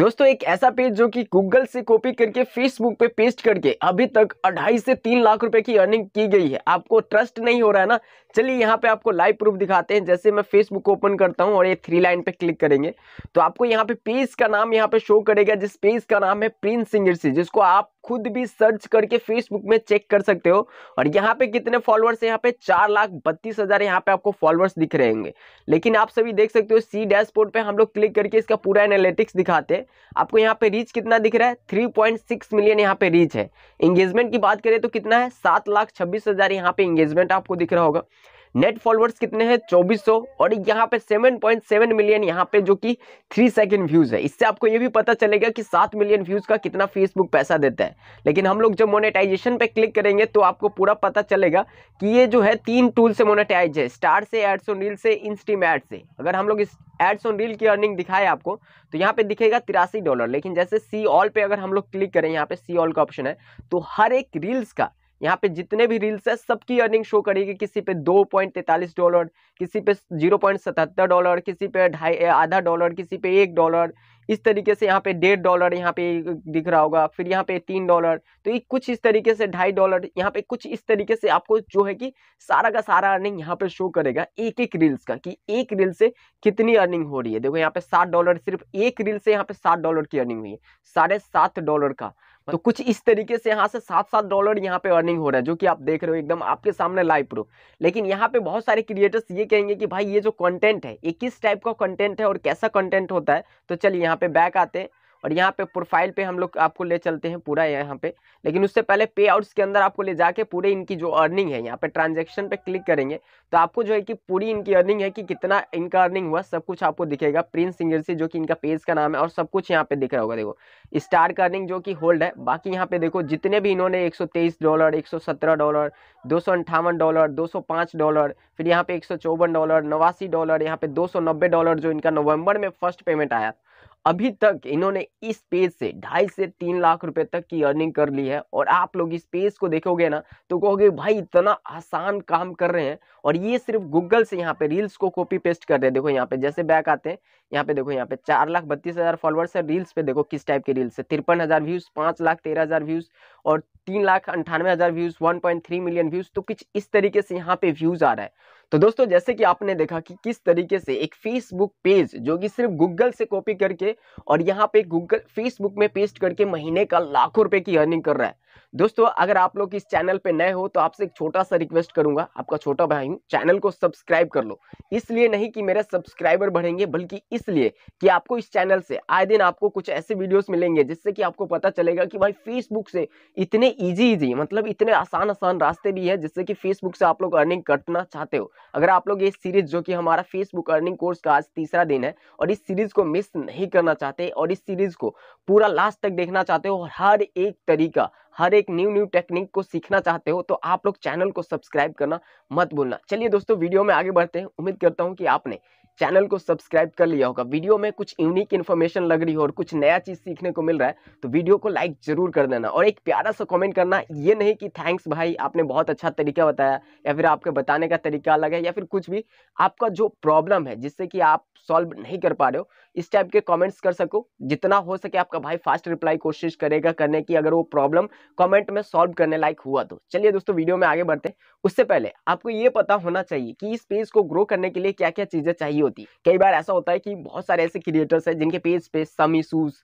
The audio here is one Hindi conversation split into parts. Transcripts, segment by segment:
दोस्तों एक ऐसा पेज जो कि गूगल से कॉपी करके फेसबुक पे पेस्ट करके अभी तक अढ़ाई से तीन लाख रुपए की अर्निंग की गई है आपको ट्रस्ट नहीं हो रहा है ना चलिए यहाँ पे आपको लाइव प्रूफ दिखाते हैं जैसे मैं फेसबुक ओपन करता हूँ और ये थ्री लाइन पे क्लिक करेंगे तो आपको यहाँ पे पेज का नाम यहाँ पे शो करेगा जिस पेज का नाम है प्रिंस से जिसको आप खुद भी सर्च करके फेसबुक में चेक कर सकते हो और यहाँ पे कितने फॉलोअर्स है यहाँ पे चार लाख बत्तीस हज़ार यहाँ पे आपको फॉलोअर्स दिख रहे होंगे लेकिन आप सभी देख सकते हो सी डैशबोर्ड पे हम लोग क्लिक करके इसका पूरा एनालिटिक्स दिखाते हैं आपको यहाँ पे रीच कितना दिख रहा है थ्री पॉइंट सिक्स मिलियन यहाँ पे रीच है इंगेजमेंट की बात करें तो कितना है सात लाख छब्बीस हज़ार यहाँ पे इंगेजमेंट आपको दिख रहा होगा नेट फॉलोअर्स कितने हैं 2400 और यहाँ पे 7.7 मिलियन यहाँ पे जो कि थ्री सेकेंड व्यूज है इससे आपको ये भी पता चलेगा कि सात मिलियन व्यूज का कितना फेसबुक पैसा देता है लेकिन हम लोग जब मोनेटाइजेशन पे क्लिक करेंगे तो आपको पूरा पता चलेगा कि ये जो है तीन टूल से मोनेटाइज है स्टार से एड्स ऑन रील से इंस्टीम एड से अगर हम लोग इस एड्स ऑन रील की अर्निंग दिखाए आपको तो यहाँ पे दिखेगा तिरासी डॉलर लेकिन जैसे सी ऑल पे अगर हम लोग क्लिक करें यहाँ पे सी ऑल का ऑप्शन है तो हर एक रील्स का यहाँ पे जितने भी रील्स है सबकी अर्निंग शो करेगी किसी पे दो पॉइंट तैतालीस डॉलर किसी पे जीरो पॉइंट सतहत्तर डॉलर किसी पे ढाई आधा डॉलर किसी पे एक डॉलर इस तरीके से यहाँ पे डेढ़ डॉलर यहाँ पे दिख रहा होगा फिर यहाँ पे तीन डॉलर तो ये कुछ इस तरीके से ढाई डॉलर यहाँ पे कुछ इस तरीके से आपको जो है कि सारा का सारा अर्निंग यहाँ पे शो करेगा एक एक रील्स का कि एक रील से कितनी अर्निंग हो रही है देखो यहाँ पे सात डॉलर सिर्फ एक रील से यहाँ पे सात डॉलर की अर्निंग हुई है साढ़े सात डॉलर का तो कुछ इस तरीके से यहाँ से सात सात डॉलर यहाँ पे अर्निंग हो रहा है जो कि आप देख रहे हो एकदम आपके सामने लाइव प्रूफ लेकिन यहाँ पे बहुत सारे क्रिएटर्स ये कहेंगे कि भाई ये जो कंटेंट है ये किस टाइप का कंटेंट है और कैसा कंटेंट होता है तो चलिए यहाँ पे बैक आते हैं और यहाँ पे प्रोफाइल पे हम लोग आपको ले चलते हैं पूरा यहाँ पे लेकिन उससे पहले पे आउट्स के अंदर आपको ले जाके पूरे इनकी जो अर्निंग है यहाँ पे ट्रांजेक्शन पे क्लिक करेंगे तो आपको जो है कि पूरी इनकी अर्निंग है कि कितना इनका अर्निंग हुआ सब कुछ आपको दिखेगा प्रिंस से जो कि इनका पेज का नाम है और सब कुछ यहाँ पे दिख रहा होगा देखो स्टार का अर्निंग जो कि होल्ड है बाकी यहाँ पे देखो जितने भी इन्होंने एक डॉलर एक डॉलर दो डॉलर दो डॉलर फिर यहाँ पे एक डॉलर नवासी डॉलर यहाँ पे दो डॉलर जो इनका नवंबर में फर्स्ट पेमेंट आया अभी तक इन्होंने इस पेज से ढाई से तीन लाख रुपए तक की अर्निंग कर ली है और आप लोग इस पेज को देखोगे ना तो कहोगे भाई इतना आसान काम कर रहे हैं और ये सिर्फ गूगल से यहाँ पे रील्स को कॉपी पेस्ट कर रहे हैं देखो यहाँ पे जैसे बैक आते हैं यहाँ पे देखो यहाँ पे चार लाख बत्तीस हज़ार फॉलोअर्स है रील्स पे देखो किस टाइप के रील्स है तिरपन हज़ार व्यूज़ पांच लाख तेरह हज़ार व्यूज़ और तीन लाख अंठानवे हज़ार views one point three million views तो कुछ इस तरीके से यहाँ पे व्यूज़ आ रहा है तो दोस्तों जैसे कि आपने देखा कि किस तरीके से एक फेसबुक पेज जो कि सिर्फ गूगल से कॉपी करके और यहाँ पे गूगल फेसबुक में पेस्ट करके महीने का लाखों रुपए की अर्निंग कर रहा है दोस्तों अगर आप लोग इस चैनल पे नए हो तो आपसे एक छोटा सा रिक्वेस्ट करूंगा आपका छोटा भाई हूँ चैनल को सब्सक्राइब कर लो इसलिए नहीं कि मेरे सब्सक्राइबर बढ़ेंगे बल्कि इसलिए कि आपको इस चैनल से आए दिन आपको कुछ ऐसे वीडियोस मिलेंगे जिससे कि आपको पता चलेगा कि भाई फेसबुक से इतने ईजी ईजी मतलब इतने आसान आसान रास्ते भी है जिससे कि फेसबुक से आप लोग अर्निंग करना चाहते हो अगर आप लोग ये सीरीज जो कि हमारा फेसबुक अर्निंग कोर्स का आज तीसरा दिन है और इस सीरीज को मिस नहीं करना चाहते और इस सीरीज को पूरा लास्ट तक देखना चाहते हो हर एक तरीका हर एक न्यू न्यू टेक्निक को सीखना चाहते हो तो आप लोग चैनल को सब्सक्राइब करना मत भूलना चलिए दोस्तों वीडियो में आगे बढ़ते हैं उम्मीद करता हूँ कि आपने चैनल को सब्सक्राइब कर लिया होगा वीडियो में कुछ यूनिक इन्फॉर्मेशन लग रही हो और कुछ नया चीज़ सीखने को मिल रहा है तो वीडियो को लाइक जरूर कर देना और एक प्यारा सा कमेंट करना ये नहीं कि थैंक्स भाई आपने बहुत अच्छा तरीका बताया या फिर आपके बताने का तरीका अलग है या फिर कुछ भी आपका जो प्रॉब्लम है जिससे कि आप सॉल्व नहीं कर पा रहे हो इस टाइप के कमेंट्स कर सको जितना हो सके आपका भाई फास्ट रिप्लाई कोशिश करेगा करने की अगर वो प्रॉब्लम कमेंट में सॉल्व करने लायक हुआ तो चलिए दोस्तों वीडियो में आगे बढ़ते उससे पहले आपको ये पता होना चाहिए कि इस पेज को ग्रो करने के लिए क्या क्या चीज़ें चाहिए नहीं होती कई बार ऐसा होता है कि बहुत सारे ऐसे क्रिएटर्स हैं जिनके पेज पे some issues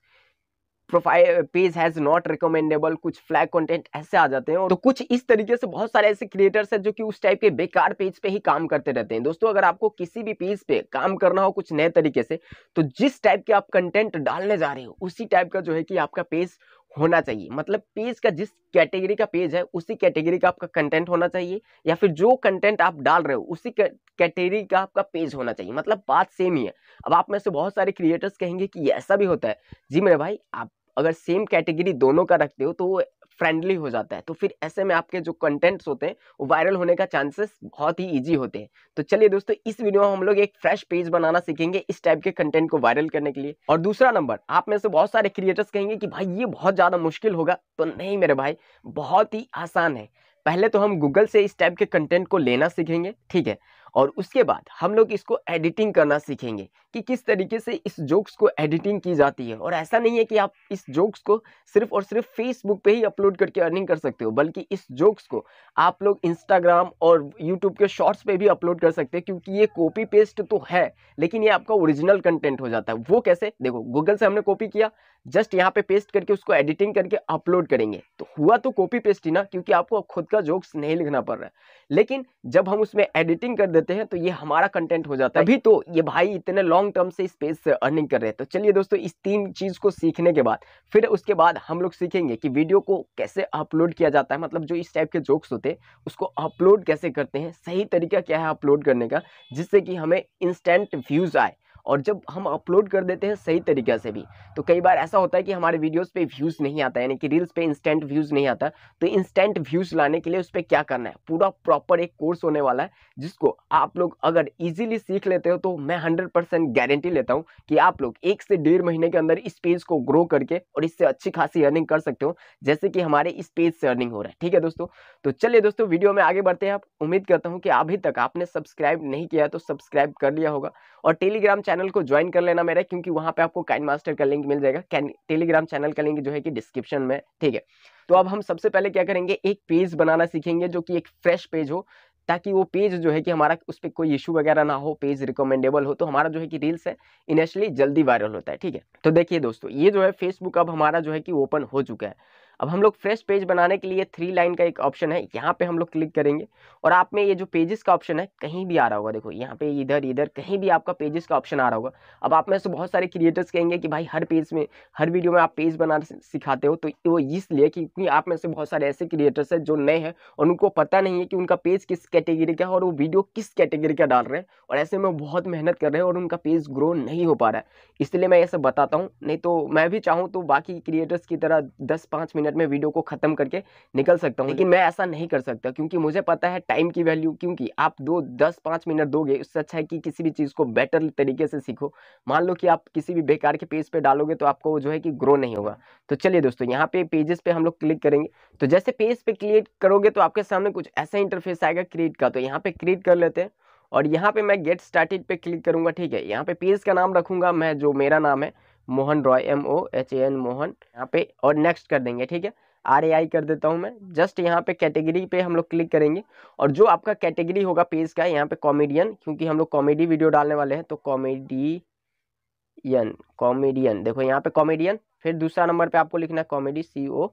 profile page has not recommendable कुछ फ्लैग कंटेंट ऐसे आ जाते हैं और तो कुछ इस तरीके से बहुत सारे ऐसे क्रिएटर्स हैं जो कि उस टाइप के बेकार पेज पे ही काम करते रहते हैं दोस्तों अगर आपको किसी भी पेज पे काम करना हो कुछ नए तरीके से तो जिस टाइप के आप कंटेंट डालने जा रहे हो उसी टाइप का जो है कि आपका पेज होना चाहिए मतलब पेज का जिस कैटेगरी का पेज है उसी कैटेगरी का आपका कंटेंट होना चाहिए या फिर जो कंटेंट आप डाल रहे हो उसी कैटेगरी का आपका पेज होना चाहिए मतलब बात सेम ही है अब आप में से बहुत सारे क्रिएटर्स कहेंगे कि ऐसा भी होता है जी मेरे भाई आप अगर सेम कैटेगरी दोनों का रखते हो तो फ्रेंडली हो जाता है तो फिर ऐसे में आपके जो कंटेंट्स होते हैं वो वायरल होने का चांसेस बहुत ही ईजी होते हैं तो चलिए दोस्तों इस वीडियो में हम लोग एक फ्रेश पेज बनाना सीखेंगे इस टाइप के कंटेंट को वायरल करने के लिए और दूसरा नंबर आप में से बहुत सारे क्रिएटर्स कहेंगे कि भाई ये बहुत ज़्यादा मुश्किल होगा तो नहीं मेरे भाई बहुत ही आसान है पहले तो हम गूगल से इस टाइप के कंटेंट को लेना सीखेंगे ठीक है और उसके बाद हम लोग इसको एडिटिंग करना सीखेंगे कि किस तरीके से इस जोक्स को एडिटिंग की जाती है और ऐसा नहीं है कि आप इस जोक्स को सिर्फ और सिर्फ फेसबुक पे ही अपलोड करके अर्निंग कर सकते हो बल्कि इस जोक्स को आप लोग इंस्टाग्राम और यूट्यूब के शॉर्ट्स पे भी अपलोड कर सकते हैं क्योंकि ये कॉपी पेस्ट तो है लेकिन ये आपका ओरिजिनल कंटेंट हो जाता है वो कैसे देखो गूगल से हमने कॉपी किया जस्ट यहाँ पे पेस्ट करके उसको एडिटिंग करके अपलोड करेंगे तो हुआ तो कॉपी पेस्ट ही ना क्योंकि आपको खुद का जोक्स नहीं लिखना पड़ रहा है लेकिन जब हम उसमें एडिटिंग कर देते करते हैं तो ये हमारा कंटेंट हो जाता है अभी तो ये भाई इतने लॉन्ग टर्म से स्पेस से अर्निंग कर रहे हैं तो चलिए दोस्तों इस तीन चीज़ को सीखने के बाद फिर उसके बाद हम लोग सीखेंगे कि वीडियो को कैसे अपलोड किया जाता है मतलब जो इस टाइप के जोक्स होते हैं उसको अपलोड कैसे करते हैं सही तरीका क्या है अपलोड करने का जिससे कि हमें इंस्टेंट व्यूज़ आए और जब हम अपलोड कर देते हैं सही तरीके से भी तो कई बार ऐसा होता है कि हमारे वीडियोस पे व्यूज़ नहीं आता यानी कि रील्स पे इंस्टेंट व्यूज़ नहीं आता तो इंस्टेंट व्यूज़ लाने के लिए उस पर क्या करना है पूरा प्रॉपर एक कोर्स होने वाला है जिसको आप लोग अगर ईजिली सीख लेते हो तो मैं हंड्रेड परसेंट गारंटी लेता हूँ कि आप लोग एक से डेढ़ महीने के अंदर इस पेज को ग्रो करके और इससे अच्छी खासी अर्निंग कर सकते हो जैसे कि हमारे इस पेज से अर्निंग हो रहा है ठीक है दोस्तों तो चलिए दोस्तों वीडियो में आगे बढ़ते हैं आप उम्मीद करता हूँ कि अभी तक आपने सब्सक्राइब नहीं किया तो सब्सक्राइब कर लिया होगा और टेलीग्राम चैनल चैनल को ज्वाइन कर लेना मेरा क्योंकि वहाँ पे आपको काइन मास्टर का लिंक मिल जाएगा टेलीग्राम चैनल का लिंक जो है कि डिस्क्रिप्शन में ठीक है तो अब हम सबसे पहले क्या करेंगे एक पेज बनाना सीखेंगे जो कि एक फ्रेश पेज हो ताकि वो पेज जो है कि हमारा उस पर कोई इशू वगैरह ना हो पेज रिकमेंडेबल हो तो हमारा जो है कि रील्स है इनिशियली जल्दी वायरल होता है ठीक है तो देखिए दोस्तों ये जो है फेसबुक अब हमारा जो है कि ओपन हो चुका है अब हम लोग फ्रेश पेज बनाने के लिए थ्री लाइन का एक ऑप्शन है यहाँ पे हम लोग क्लिक करेंगे और आप में ये जो पेजेस का ऑप्शन है कहीं भी आ रहा होगा देखो यहाँ पे इधर इधर कहीं भी आपका पेजेस का ऑप्शन आ रहा होगा अब आप में से बहुत सारे क्रिएटर्स कहेंगे कि भाई हर पेज में हर वीडियो में आप पेज बनाना सिखाते हो तो वो इसलिए क्योंकि आप में से बहुत सारे ऐसे क्रिएटर्स हैं जो नए हैं और उनको पता नहीं है कि उनका पेज किस कैटेगरी का है और वो वीडियो किस कैटेगरी का डाल रहे हैं और ऐसे में बहुत मेहनत कर रहे हैं और उनका पेज ग्रो नहीं हो पा रहा है इसलिए मैं ये सब बताता हूँ नहीं तो मैं भी चाहूँ तो बाकी क्रिएटर्स की तरह दस पाँच मिनट मिनट में वीडियो को खत्म करके निकल सकता हूँ लेकिन मैं ऐसा नहीं कर सकता क्योंकि मुझे पता है टाइम की वैल्यू क्योंकि आप दो दस पाँच मिनट दोगे उससे अच्छा है कि किसी भी चीज़ को बेटर तरीके से सीखो मान लो कि आप किसी भी बेकार के पेज पर डालोगे तो आपको जो है कि ग्रो नहीं होगा तो चलिए दोस्तों यहाँ पे पेजेस पे हम लोग क्लिक करेंगे तो जैसे पेज पे क्रिएट करोगे तो आपके सामने कुछ ऐसा इंटरफेस आएगा क्रिएट का तो यहाँ पे क्रिएट कर लेते हैं और यहाँ पे मैं गेट स्टार्टेड पे क्लिक करूंगा ठीक है यहाँ पे पेज का नाम रखूंगा मैं जो मेरा नाम है Mohan Roy M O H A N Mohan यहाँ पे और नेक्स्ट कर देंगे ठीक है आर ए आई कर देता हूँ मैं जस्ट यहाँ पे कैटेगरी पे हम लोग क्लिक करेंगे और जो आपका कैटेगरी होगा पेज का यहाँ पे कॉमेडियन क्योंकि हम लोग कॉमेडी वीडियो डालने वाले हैं तो कॉमेडियन कॉमेडियन देखो यहाँ पे कॉमेडियन फिर दूसरा नंबर पे आपको लिखना है comedy C O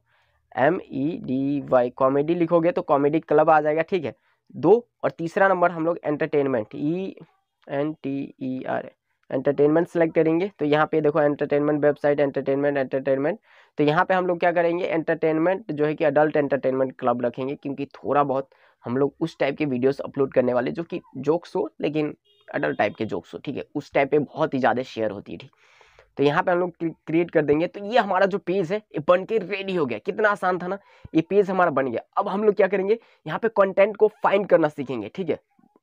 M E D Y comedy लिखोगे तो कॉमेडी क्लब आ जाएगा ठीक है दो और तीसरा नंबर हम लोग entertainment E N T E R entertainment select करेंगे तो यहाँ पे देखो एंटरटेनमेंट वेबसाइट एंटरटेनमेंट एंटरटेनमेंट तो यहाँ पे हम लोग क्या करेंगे एंटरटेनमेंट जो है कि अडल्ट एंटरटेनमेंट क्लब रखेंगे क्योंकि थोड़ा बहुत हम लोग उस टाइप के वीडियोस अपलोड करने वाले जो कि जोक्स हो लेकिन अडल्ट टाइप के जोक्स हो ठीक है उस टाइप पे बहुत ही ज़्यादा शेयर होती है ठीक तो यहाँ पे हम लोग क्रिएट कर देंगे तो ये हमारा जो पेज है ये बन के रेडी हो गया कितना आसान था ना ये पेज हमारा बन गया अब हम लोग क्या करेंगे यहाँ पे कंटेंट को फाइंड करना सीखेंगे ठीक है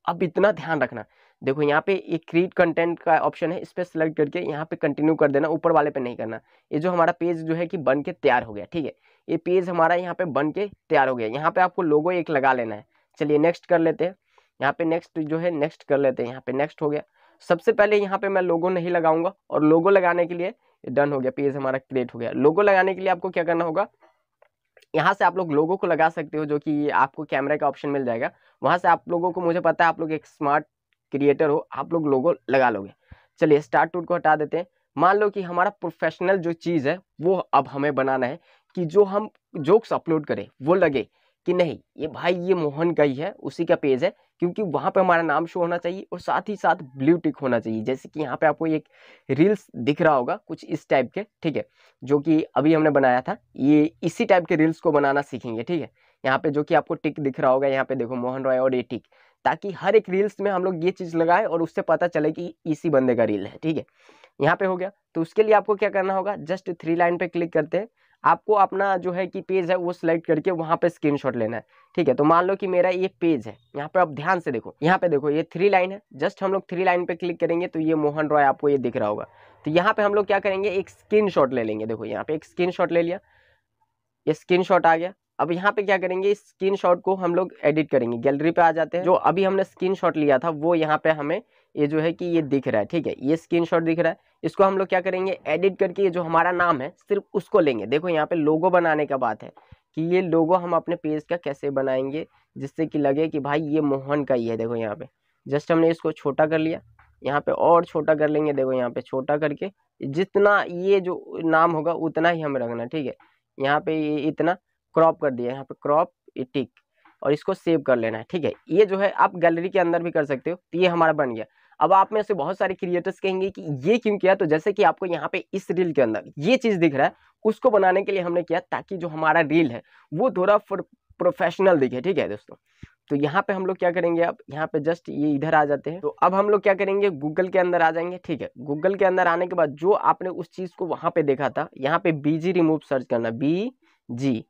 अब इतना ध्यान रखना देखो यहाँ पे ये क्रिएट कंटेंट का ऑप्शन है इस पर सेलेक्ट करके यहाँ पे कंटिन्यू कर देना ऊपर वाले पे नहीं करना ये जो हमारा पेज जो है कि बन के तैयार हो गया ठीक है ये पेज हमारा यहाँ पे बन के तैयार हो गया यहाँ पे आपको लोगो एक लगा लेना है चलिए नेक्स्ट कर लेते हैं यहाँ पे नेक्स्ट जो है नेक्स्ट कर लेते हैं यहाँ पे नेक्स्ट हो गया सबसे पहले यहाँ पे मैं लोगो नहीं लगाऊंगा और लोगो लगाने के लिए डन हो गया पेज हमारा क्रिएट हो गया लोगो लगाने के लिए आपको क्या करना होगा यहाँ से आप लोग लोगों को लगा सकते हो जो कि आपको कैमरा का ऑप्शन मिल जाएगा वहाँ से आप लोगों को मुझे पता है आप लोग एक स्मार्ट क्रिएटर हो आप लोग लोगो लगा लोगे चलिए स्टार टूट को हटा देते हैं मान लो कि हमारा प्रोफेशनल जो चीज़ है वो अब हमें बनाना है कि जो हम जोक्स अपलोड करें वो लगे कि नहीं ये भाई ये मोहन का ही है उसी का पेज है क्योंकि वहाँ पे हमारा नाम शो होना चाहिए और साथ ही साथ ब्लू टिक होना चाहिए जैसे कि यहाँ पे आपको एक रील्स दिख रहा होगा कुछ इस टाइप के ठीक है जो कि अभी हमने बनाया था ये इसी टाइप के रील्स को बनाना सीखेंगे ठीक है यहाँ पे जो कि आपको टिक दिख रहा होगा यहाँ पे देखो मोहन रॉय और ये टिक ताकि हर एक रील्स में हम लोग ये चीज़ लगाए और उससे पता चले कि इसी बंदे का रील है ठीक है यहाँ पे हो गया तो उसके लिए आपको क्या करना होगा जस्ट थ्री लाइन पे क्लिक करते हैं आपको अपना जो है कि पेज है वो सिलेक्ट करके वहाँ पे स्क्रीनशॉट लेना है ठीक है तो मान लो कि मेरा ये पेज है यहाँ पे आप ध्यान से देखो यहाँ पे देखो ये थ्री लाइन है जस्ट हम लोग थ्री लाइन पे क्लिक करेंगे तो ये मोहन रॉय आपको ये दिख रहा होगा तो यहाँ पे हम लोग क्या करेंगे एक स्क्रीन ले लेंगे देखो यहाँ पे एक स्क्रीन ले लिया ये स्क्रीन आ गया अब यहाँ पे क्या करेंगे स्क्रीन शॉट को हम लोग एडिट करेंगे गैलरी पे आ जाते हैं जो अभी हमने स्क्रीन शॉट लिया था वो यहाँ पे हमें ये जो है कि ये दिख रहा है ठीक है ये स्क्रीन शॉट दिख रहा है इसको हम लोग क्या करेंगे एडिट करके ये जो हमारा नाम है सिर्फ उसको लेंगे देखो यहाँ पे लोगो बनाने का बात है कि ये लोगो हम अपने पेज का कैसे बनाएंगे जिससे कि लगे कि भाई ये मोहन का ही है देखो यहाँ पे जस्ट हमने इसको छोटा कर लिया यहाँ पे और छोटा कर लेंगे देखो यहाँ पे छोटा करके जितना ये जो नाम होगा उतना ही हमें रखना ठीक है यहाँ पे ये इतना क्रॉप कर दिया यहाँ पे क्रॉप ये टिक और इसको सेव कर लेना है ठीक है ये जो है आप गैलरी के अंदर भी कर सकते हो तो ये हमारा बन गया अब आप में से बहुत सारे क्रिएटर्स कहेंगे कि ये क्यों किया तो जैसे कि आपको यहाँ पे इस रील के अंदर ये चीज़ दिख रहा है उसको बनाने के लिए हमने किया ताकि जो हमारा रील है वो थोड़ा प्रोफेशनल दिखे ठीक है दोस्तों तो यहाँ पे हम लोग क्या करेंगे अब यहाँ पे जस्ट ये इधर आ जाते हैं तो अब हम लोग क्या करेंगे गूगल के अंदर आ जाएंगे ठीक है गूगल के अंदर आने के बाद जो आपने उस चीज़ को वहाँ पे देखा था यहाँ पे बी जी रिमूव सर्च करना बी जी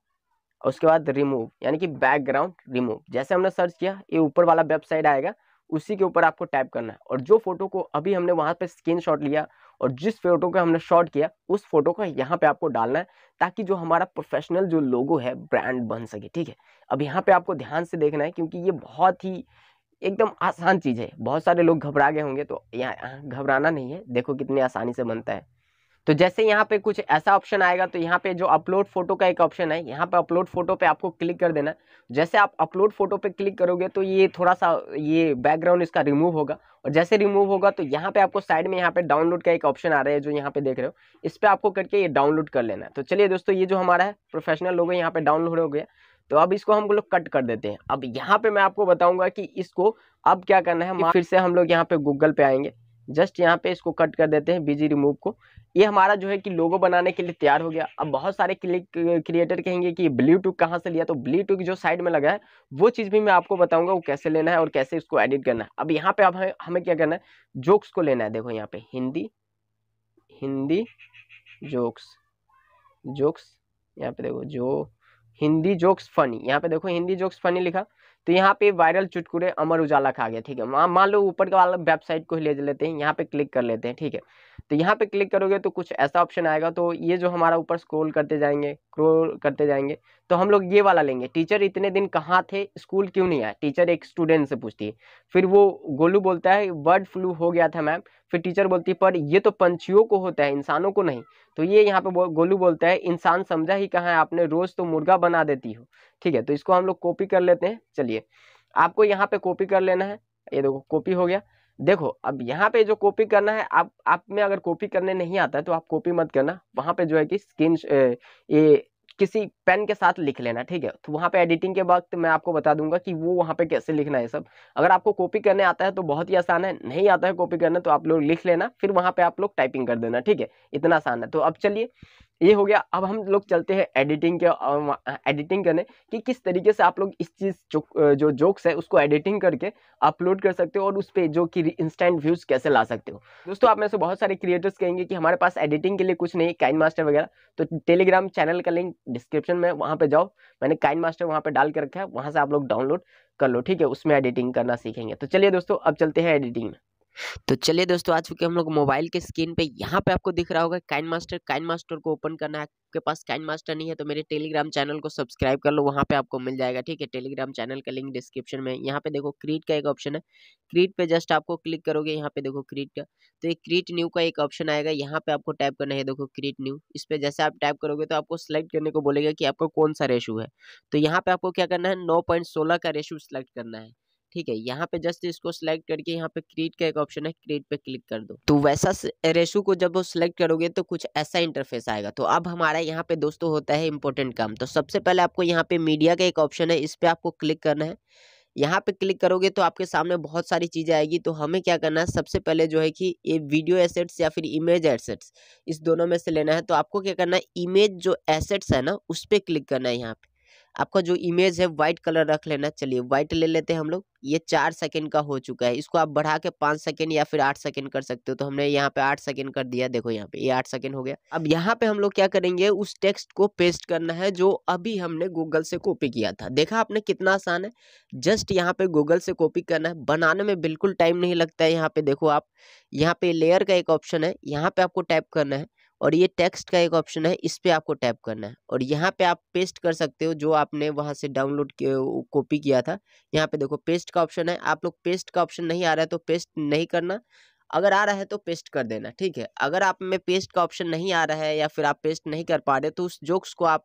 और उसके बाद रिमूव यानी कि बैकग्राउंड रिमूव जैसे हमने सर्च किया ये ऊपर वाला वेबसाइट आएगा उसी के ऊपर आपको टाइप करना है और जो फोटो को अभी हमने वहाँ पे शॉट लिया और जिस फोटो को हमने शॉट किया उस फोटो को यहाँ पे आपको डालना है ताकि जो हमारा प्रोफेशनल जो लोगो है ब्रांड बन सके ठीक है अब यहाँ पे आपको ध्यान से देखना है क्योंकि ये बहुत ही एकदम आसान चीज़ है बहुत सारे लोग घबरा गए होंगे तो यहाँ घबराना नहीं है देखो कितनी आसानी से बनता है तो जैसे यहाँ पे कुछ ऐसा ऑप्शन आएगा तो यहाँ पे जो अपलोड फोटो का एक ऑप्शन है यहाँ पे अपलोड फोटो पे आपको क्लिक कर देना जैसे आप अपलोड फोटो पे क्लिक करोगे तो ये थोड़ा सा ये बैकग्राउंड इसका रिमूव होगा और जैसे रिमूव होगा तो यहाँ पे आपको साइड में यहाँ पे डाउनलोड का एक ऑप्शन आ रहा है जो यहाँ पे देख रहे हो इस पर आपको करके ये डाउनलोड कर लेना है तो चलिए दोस्तों ये जो हमारा है प्रोफेशनल लोग यहाँ पे डाउनलोड हो गया तो अब इसको हम लोग कट कर देते हैं अब यहाँ पे मैं आपको बताऊंगा कि इसको अब क्या करना है फिर से हम लोग यहाँ पे गूगल पे आएंगे जस्ट यहाँ पे इसको कट कर देते हैं बिजी रिमूव को ये हमारा जो है कि लोगो बनाने के लिए तैयार हो गया अब बहुत सारे क्लिक क्रिएटर कहेंगे कि ब्लूटूथ कहाँ से लिया तो ब्लूटूथ जो साइड में लगा है वो चीज़ भी मैं आपको बताऊंगा वो कैसे लेना है और कैसे इसको एडिट करना है अब यहाँ पे अब हमें हमें क्या करना है जोक्स को लेना है देखो यहाँ पे हिंदी हिंदी जोक्स जोक्स यहाँ पे देखो जो हिंदी जोक्स फनी यहाँ पे देखो हिंदी जोक्स फनी लिखा तो यहाँ पे वायरल चुटकुरे अमर उजाला खा गया ठीक है मान लो ऊपर के वाला वेबसाइट को ही ले लेते हैं यहाँ पे क्लिक कर लेते हैं ठीक है तो यहाँ पे क्लिक करोगे तो कुछ ऐसा ऑप्शन आएगा तो ये जो हमारा ऊपर स्क्रोल करते जाएंगे स्क्रोल करते जाएंगे तो हम लोग ये वाला लेंगे टीचर इतने दिन कहाँ थे स्कूल क्यों नहीं आए टीचर एक स्टूडेंट से पूछती है फिर वो गोलू बोलता है बर्ड फ्लू हो गया था मैम फिर टीचर बोलती है पर ये तो पंछियों को होता है इंसानों को नहीं तो ये यहाँ पे गोलू बोलता है इंसान समझा ही कहाँ है आपने रोज तो मुर्गा बना देती हो ठीक है तो इसको हम लोग कॉपी कर लेते हैं चलिए आपको यहाँ पे कॉपी कर लेना है ये देखो कॉपी हो गया देखो अब यहाँ पे जो कॉपी करना है आप आप में अगर कॉपी करने नहीं आता है तो आप कॉपी मत करना वहाँ पे जो है कि स्क्रीन ये किसी पेन के साथ लिख लेना ठीक है तो वहाँ पे एडिटिंग के वक्त मैं आपको बता दूंगा कि वो वहाँ पे कैसे लिखना है सब अगर आपको कॉपी करने आता है तो बहुत ही आसान है नहीं आता है कॉपी करने तो आप लोग लिख लेना फिर वहाँ पे आप लोग टाइपिंग कर देना ठीक है इतना आसान है तो अब चलिए ये हो गया अब हम लोग चलते हैं एडिटिंग के एडिटिंग करने कि किस तरीके से आप लोग इस चीज़ जो जो जोक्स है उसको एडिटिंग करके अपलोड कर सकते हो और उस पर जो कि इंस्टेंट व्यूज़ कैसे ला सकते हो दोस्तों आप में से बहुत सारे क्रिएटर्स कहेंगे कि हमारे पास एडिटिंग के लिए कुछ नहीं काइन मास्टर वगैरह तो टेलीग्राम चैनल का लिंक डिस्क्रिप्शन में वहाँ पर जाओ मैंने काइन मास्टर वहाँ पर डाल के रखा है वहाँ से आप लोग डाउनलोड कर लो ठीक है उसमें एडिटिंग करना सीखेंगे तो चलिए दोस्तों अब चलते हैं एडिटिंग में तो चलिए दोस्तों आज चुके हम लोग मोबाइल के स्क्रीन पे यहाँ पे आपको दिख रहा होगा काइन मास्टर काइन मास्टर को ओपन करना है आपके पास काइन मास्टर नहीं है तो मेरे टेलीग्राम चैनल को सब्सक्राइब कर लो वहाँ पे आपको मिल जाएगा ठीक है टेलीग्राम चैनल का लिंक डिस्क्रिप्शन में यहाँ पे देखो क्रीट का एक ऑप्शन है क्रीट पे जस्ट आपको क्लिक करोगे यहाँ पे देखो क्रीट का तो ये क्रीट न्यू का एक ऑप्शन आएगा यहाँ पे आपको टाइप करना है देखो क्रीट न्यू इस पर जैसे आप टाइप करोगे तो आपको सिलेक्ट करने को बोलेगा कि आपको कौन सा रेशू है तो यहाँ पे आपको क्या करना है नौ का रेशू सिलेक्ट करना है ठीक है यहाँ पे जस्ट इसको सिलेक्ट करके यहाँ पे क्रिएट का एक ऑप्शन है क्रिएट पे क्लिक कर दो तो वैसा रेशो को जब वो सिलेक्ट करोगे तो कुछ ऐसा इंटरफेस आएगा तो अब हमारा यहाँ पे दोस्तों होता है इंपॉर्टेंट काम तो सबसे पहले आपको यहाँ पे मीडिया का एक ऑप्शन है इस पर आपको क्लिक करना है यहाँ पे क्लिक करोगे तो आपके सामने बहुत सारी चीज़ें आएगी तो हमें क्या करना है सबसे पहले जो है कि ये वीडियो एसेट्स या फिर इमेज एसेट्स इस दोनों में से लेना है तो आपको क्या करना है इमेज जो एसेट्स है ना उस पर क्लिक करना है यहाँ पे आपका जो इमेज है व्हाइट कलर रख लेना चलिए व्हाइट ले लेते हैं हम लोग ये चार सेकंड का हो चुका है इसको आप बढ़ा के पाँच सेकंड या फिर आठ सेकंड कर सकते हो तो हमने यहाँ पे आठ सेकंड कर दिया देखो यहाँ पे ये आठ सेकंड हो गया अब यहाँ पे हम लोग क्या करेंगे उस टेक्स्ट को पेस्ट करना है जो अभी हमने गूगल से कॉपी किया था देखा आपने कितना आसान है जस्ट यहाँ पे गूगल से कॉपी करना है बनाने में बिल्कुल टाइम नहीं लगता है यहाँ पे देखो आप यहाँ पे लेयर का एक ऑप्शन है यहाँ पे आपको टाइप करना है और ये टेक्स्ट का एक ऑप्शन है इस पर आपको टैप करना है और यहाँ पे आप पेस्ट कर सकते हो जो आपने वहाँ से डाउनलोड कॉपी किया था यहाँ पे देखो पेस्ट का ऑप्शन है आप लोग पेस्ट का ऑप्शन नहीं आ रहा है तो पेस्ट नहीं करना अगर आ रहा है तो पेस्ट कर देना ठीक है अगर आप में पेस्ट का ऑप्शन नहीं आ रहा है या फिर आप पेस्ट नहीं कर पा रहे तो उस जोक्स को आप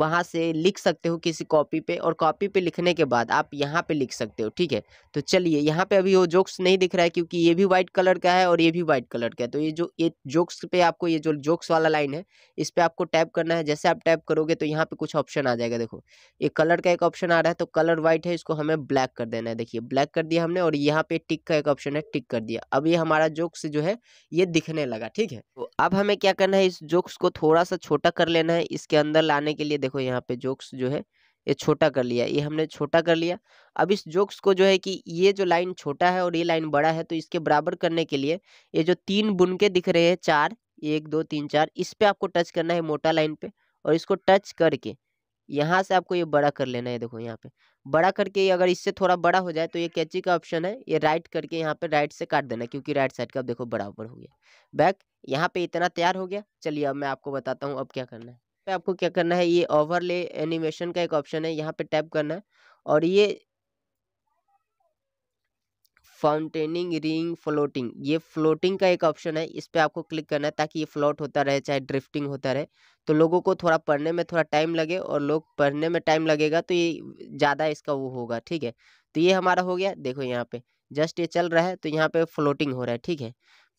वहाँ से लिख सकते हो किसी कॉपी पे और कॉपी पे लिखने के बाद आप यहाँ पे लिख सकते हो ठीक है तो चलिए यहाँ पे अभी वो जोक्स नहीं दिख रहा है क्योंकि ये भी वाइट कलर का है और ये भी वाइट कलर का है तो ये जो ये जोक्स पे आपको ये जो जोक्स वाला लाइन है इस पर आपको टैप करना है जैसे आप टैप करोगे तो यहाँ पे कुछ ऑप्शन आ जाएगा देखो ये कलर का एक ऑप्शन आ रहा है तो कलर व्हाइट है इसको हमें ब्लैक कर देना है देखिए ब्लैक कर दिया हमने और यहाँ पे टिक का एक ऑप्शन है टिक कर दिया अब ये हमारा हमारा जोक्स जो है ये दिखने लगा ठीक है तो अब हमें क्या करना है इस जोक्स को थोड़ा सा छोटा कर लेना है इसके अंदर लाने के लिए देखो यहाँ पे जोक्स जो है ये छोटा कर लिया ये हमने छोटा कर लिया अब इस जोक्स को जो है कि ये जो लाइन छोटा है और ये लाइन बड़ा है तो इसके बराबर करने के लिए ये जो तीन बुनके दिख रहे हैं चार एक दो तीन चार इस पे आपको टच करना है मोटा लाइन पे और इसको टच करके यहाँ से आपको ये बड़ा कर लेना है देखो यहाँ पे बड़ा करके अगर इससे थोड़ा बड़ा हो जाए तो ये कैची का ऑप्शन है ये राइट करके यहाँ पे राइट से काट देना क्योंकि राइट साइड का देखो बड़ा ऊपर हो गया बैक यहाँ पे इतना तैयार हो गया चलिए अब मैं आपको बताता हूँ अब क्या करना है पे आपको क्या करना है ये ओवरले एनिमेशन का एक ऑप्शन है यहाँ पे टैप करना है और ये फाउंटेनिंग रिंग फ्लोटिंग ये फ्लोटिंग का एक ऑप्शन है इस पर आपको क्लिक करना है ताकि ये फ्लोट होता रहे चाहे ड्रिफ्टिंग होता रहे तो लोगों को थोड़ा पढ़ने में थोड़ा टाइम लगे और लोग पढ़ने में टाइम लगेगा तो ये ज़्यादा इसका वो होगा ठीक है तो ये हमारा हो गया देखो यहाँ पे जस्ट ये चल रहा है तो यहाँ पे फ्लोटिंग हो रहा है ठीक है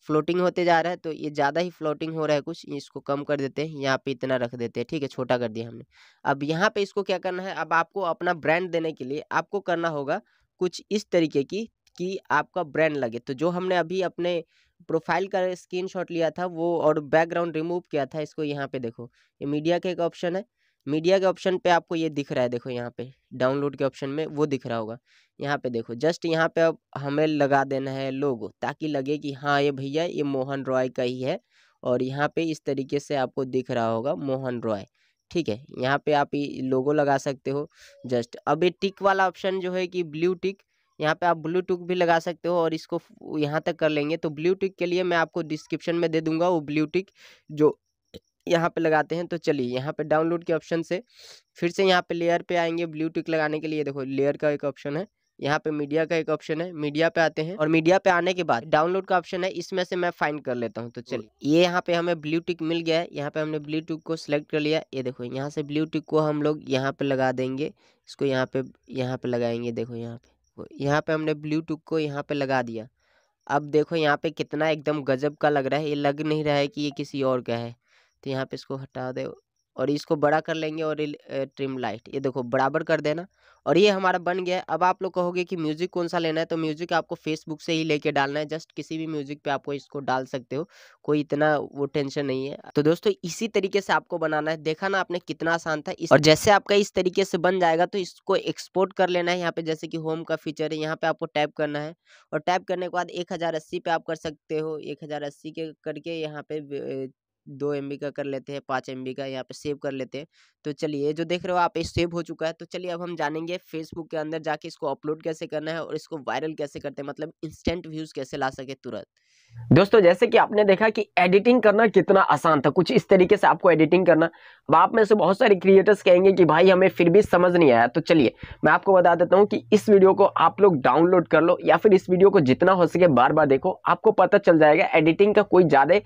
फ्लोटिंग होते जा रहा है तो ये ज़्यादा ही फ्लोटिंग हो रहा है कुछ इसको कम कर देते हैं यहाँ पे इतना रख देते हैं ठीक है छोटा कर दिया हमने अब यहाँ पे इसको क्या करना है अब आपको अपना ब्रांड देने के लिए आपको करना होगा कुछ इस तरीके की कि आपका ब्रांड लगे तो जो हमने अभी अपने प्रोफाइल का शॉट लिया था वो और बैकग्राउंड रिमूव किया था इसको यहाँ पे देखो ये मीडिया का एक ऑप्शन है मीडिया के ऑप्शन पे आपको ये दिख रहा है देखो यहाँ पे डाउनलोड के ऑप्शन में वो दिख रहा होगा यहाँ पे देखो जस्ट यहाँ पे अब हमें लगा देना है लोगो ताकि लगे कि हाँ ये भैया ये मोहन रॉय का ही है और यहाँ पे इस तरीके से आपको दिख रहा होगा मोहन रॉय ठीक है यहाँ पे आप लोगो लगा सकते हो जस्ट अब ये टिक वाला ऑप्शन जो है कि ब्लू टिक यहाँ पे आप ब्लूटूथ भी लगा सकते हो और इसको यहाँ तक कर लेंगे तो ब्लूटूथ के लिए मैं आपको डिस्क्रिप्शन में दे दूंगा वो ब्लूटूथ जो यहाँ पे लगाते हैं तो चलिए यहाँ पे डाउनलोड के ऑप्शन से फिर से यहाँ पे लेयर पे आएंगे ब्लूटूथ लगाने के लिए देखो लेयर का एक ऑप्शन है यहाँ पे मीडिया का एक ऑप्शन है मीडिया पे आते हैं और मीडिया पे आने के बाद डाउनलोड का ऑप्शन है इसमें से मैं फाइंड कर लेता हूँ तो चलिए ये यहाँ पे हमें ब्लूटूथ मिल गया है यहाँ पे हमने ब्लूटूथ को सिलेक्ट कर लिया ये देखो यहाँ से ब्लूटूथ को हम लोग यहाँ पे लगा देंगे इसको यहाँ पे यहाँ पे लगाएंगे देखो यहाँ पे यहाँ पे हमने ब्लूटूथ को यहाँ पे लगा दिया अब देखो यहाँ पे कितना एकदम गजब का लग रहा है ये लग नहीं रहा है कि ये किसी और का है तो यहाँ पे इसको हटा दो और इसको बड़ा कर लेंगे और ट्रिम लाइट ये देखो बराबर कर देना और ये हमारा बन गया अब आप लोग कहोगे कि म्यूज़िक कौन सा लेना है तो म्यूज़िक आपको फेसबुक से ही लेके डालना है जस्ट किसी भी म्यूज़िक पे आपको इसको डाल सकते हो कोई इतना वो टेंशन नहीं है तो दोस्तों इसी तरीके से आपको बनाना है देखा ना आपने कितना आसान था इस... और जैसे आपका इस तरीके से बन जाएगा तो इसको एक्सपोर्ट कर लेना है यहाँ पे जैसे कि होम का फीचर है यहाँ पे आपको टाइप करना है और टाइप करने के बाद एक पे आप कर सकते हो एक के करके यहाँ पे दो एम का कर लेते हैं पाँच एम का यहाँ पे सेव कर लेते हैं तो चलिए जो देख रहे हो आप ये सेव हो चुका है तो चलिए अब हम जानेंगे फेसबुक के अंदर जाके इसको अपलोड कैसे करना है और इसको वायरल कैसे करते हैं मतलब इंस्टेंट व्यूज कैसे ला सके तुरंत दोस्तों जैसे कि आपने देखा कि एडिटिंग करना कितना आसान था कुछ इस तरीके से आपको एडिटिंग करना अब आप में से बहुत सारे क्रिएटर्स कहेंगे कि भाई हमें फिर भी समझ नहीं आया तो चलिए मैं आपको बता देता हूँ कि इस वीडियो को आप लोग डाउनलोड कर लो या फिर इस वीडियो को जितना हो सके बार बार देखो आपको पता चल जाएगा एडिटिंग का कोई ज़्यादा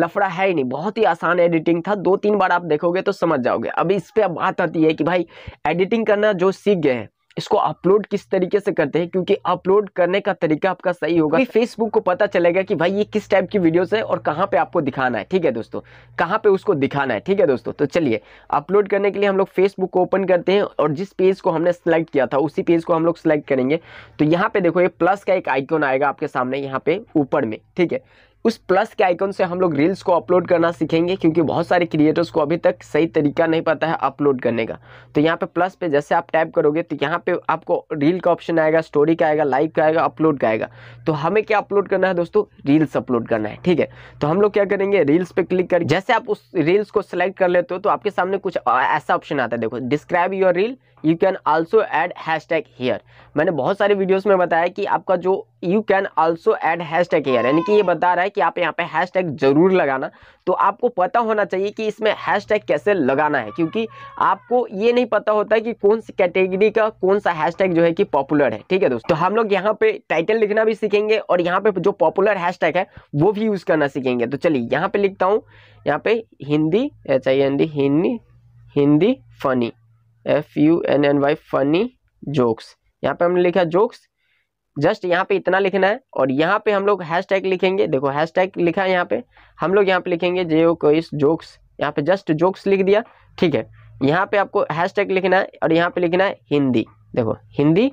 लफड़ा है ही नहीं बहुत ही आसान एडिटिंग था दो तीन बार आप देखोगे तो समझ जाओगे अब इस पर बात आती है कि भाई एडिटिंग करना जो सीख गए हैं इसको अपलोड किस तरीके से करते हैं क्योंकि अपलोड करने का तरीका आपका सही होगा फेसबुक को पता चलेगा कि भाई ये किस टाइप की वीडियोस है और कहाँ पे आपको दिखाना है ठीक है दोस्तों कहाँ पे उसको दिखाना है ठीक है दोस्तों तो चलिए अपलोड करने के लिए हम लोग फेसबुक को ओपन करते हैं और जिस पेज को हमने सेलेक्ट किया था उसी पेज को हम लोग सेलेक्ट करेंगे तो यहाँ पे देखो ये प्लस का एक आइकॉन आएगा आपके सामने यहाँ पे ऊपर में ठीक है उस प्लस के आइकन से हम लोग रील्स को अपलोड करना सीखेंगे क्योंकि बहुत सारे क्रिएटर्स को अभी तक सही तरीका नहीं पता है अपलोड करने का तो यहाँ पे प्लस पे जैसे आप टैप करोगे तो यहाँ पे आपको रील का ऑप्शन आएगा स्टोरी का आएगा लाइव का आएगा अपलोड का आएगा तो हमें क्या अपलोड करना है दोस्तों रील्स अपलोड करना है ठीक है तो हम लोग क्या करेंगे रील्स पर क्लिक कर जैसे आप उस रील्स को सिलेक्ट कर लेते हो तो आपके सामने कुछ ऐसा ऑप्शन आता है देखो describe your reel you can also add tag here मैंने बहुत सारे वीडियोस में बताया कि आपका जो you can also add tag here यानी कि ये बता रहा है कि आप यहाँ पे हैश टैग जरूर लगाना तो आपको पता होना चाहिए कि इसमें हैश टैग कैसे लगाना है क्योंकि आपको ये नहीं पता होता है कि कौन सी कैटेगरी का कौन सा हैश टैग जो है कि पॉपुलर है ठीक है दोस्तों तो हम लोग यहाँ पे टाइटल लिखना भी सीखेंगे और यहाँ पे जो पॉपुलर हैश टैग है वो भी यूज़ करना सीखेंगे तो चलिए यहाँ पे लिखता हूँ यहाँ पे हिंदी चाहिए Hindi Hindi funny F U N N Y funny jokes यहाँ पे हमने लिखा जोक्स जस्ट यहाँ पे इतना लिखना है और यहाँ पे हम लोग हैश टैग लिखेंगे देखो हैश टैग लिखा है यहाँ पे हम लोग यहाँ पे लिखेंगे जे ओ कोइस जोक्स यहाँ पे जस्ट जोक्स लिख दिया ठीक है यहाँ पे आपको हैश टैग लिखना है और यहाँ पे लिखना है हिंदी देखो हिंदी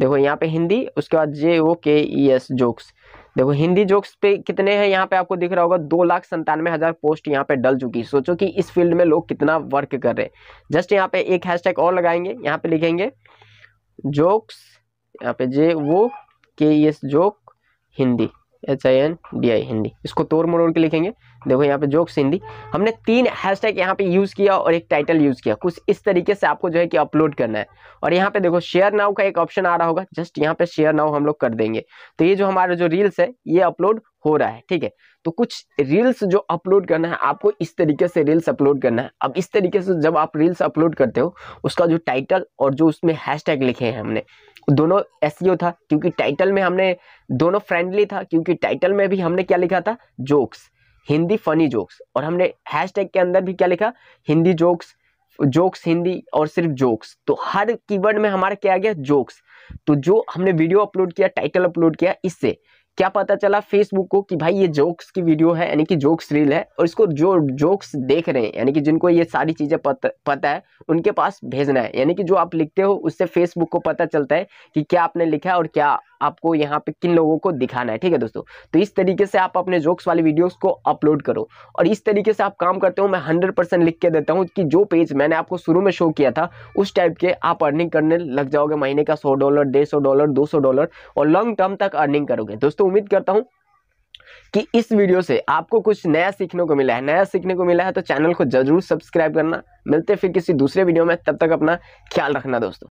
देखो यहाँ पे हिंदी उसके बाद जे ओ के ई एस जोक्स देखो हिंदी जोक्स पे कितने हैं यहाँ पे आपको दिख रहा होगा दो लाख संतानवे हज़ार पोस्ट यहाँ पे डल चुकी है सोचो कि इस फील्ड में लोग कितना वर्क कर रहे हैं जस्ट यहाँ पे एक हैशटैग और लगाएंगे यहाँ पे लिखेंगे जोक्स यहाँ पे J O K S joke Hindi H I N D I Hindi इसको तोड़ मोड़ के लिखेंगे देखो यहाँ पे जोक्स हिंदी हमने तीन हैशटैग यहाँ पे यूज़ किया और एक टाइटल यूज़ किया कुछ इस तरीके से आपको जो है कि अपलोड करना है और यहाँ पे देखो शेयर नाउ का एक ऑप्शन आ रहा होगा जस्ट यहाँ पे शेयर नाउ हम लोग कर देंगे तो ये जो हमारा जो रील्स है ये अपलोड हो रहा है ठीक है तो कुछ रील्स जो अपलोड करना है आपको इस तरीके से रील्स अपलोड करना है अब इस तरीके से जब आप रील्स अपलोड करते हो उसका जो टाइटल और जो उसमें हैशटैग लिखे हैं हमने दोनों एस e था क्योंकि टाइटल में हमने दोनों फ्रेंडली था क्योंकि टाइटल में भी हमने क्या लिखा था जोक्स हिंदी फनी जोक्स और हमने हैशटैग के अंदर भी क्या लिखा हिंदी जोक्स जोक्स हिंदी और सिर्फ जोक्स तो हर कीवर्ड में हमारा क्या आ गया जोक्स तो जो हमने वीडियो अपलोड किया टाइटल अपलोड किया इससे क्या पता चला फेसबुक को कि भाई ये जोक्स की वीडियो है यानी कि जोक्स रील है और इसको जो जोक्स देख रहे हैं यानी कि जिनको ये सारी चीज़ें पत, पता है उनके पास भेजना है यानी कि जो आप लिखते हो उससे फेसबुक को पता चलता है कि क्या आपने लिखा है और क्या आपको यहाँ पे किन लोगों को दिखाना है ठीक है दोस्तों तो इस तरीके से आप अपने जोक्स वाले वीडियोस को अपलोड करो और इस तरीके से आप काम करते हो मैं 100 परसेंट लिख के देता हूँ कि जो पेज मैंने आपको शुरू में शो किया था उस टाइप के आप अर्निंग करने लग जाओगे महीने का सौ डॉलर डेढ़ डॉलर दो डॉलर और लॉन्ग टर्म तक अर्निंग करोगे दोस्तों उम्मीद करता हूँ कि इस वीडियो से आपको कुछ नया सीखने को मिला है नया सीखने को मिला है तो चैनल को जरूर सब्सक्राइब करना मिलते फिर किसी दूसरे वीडियो में तब तक अपना ख्याल रखना दोस्तों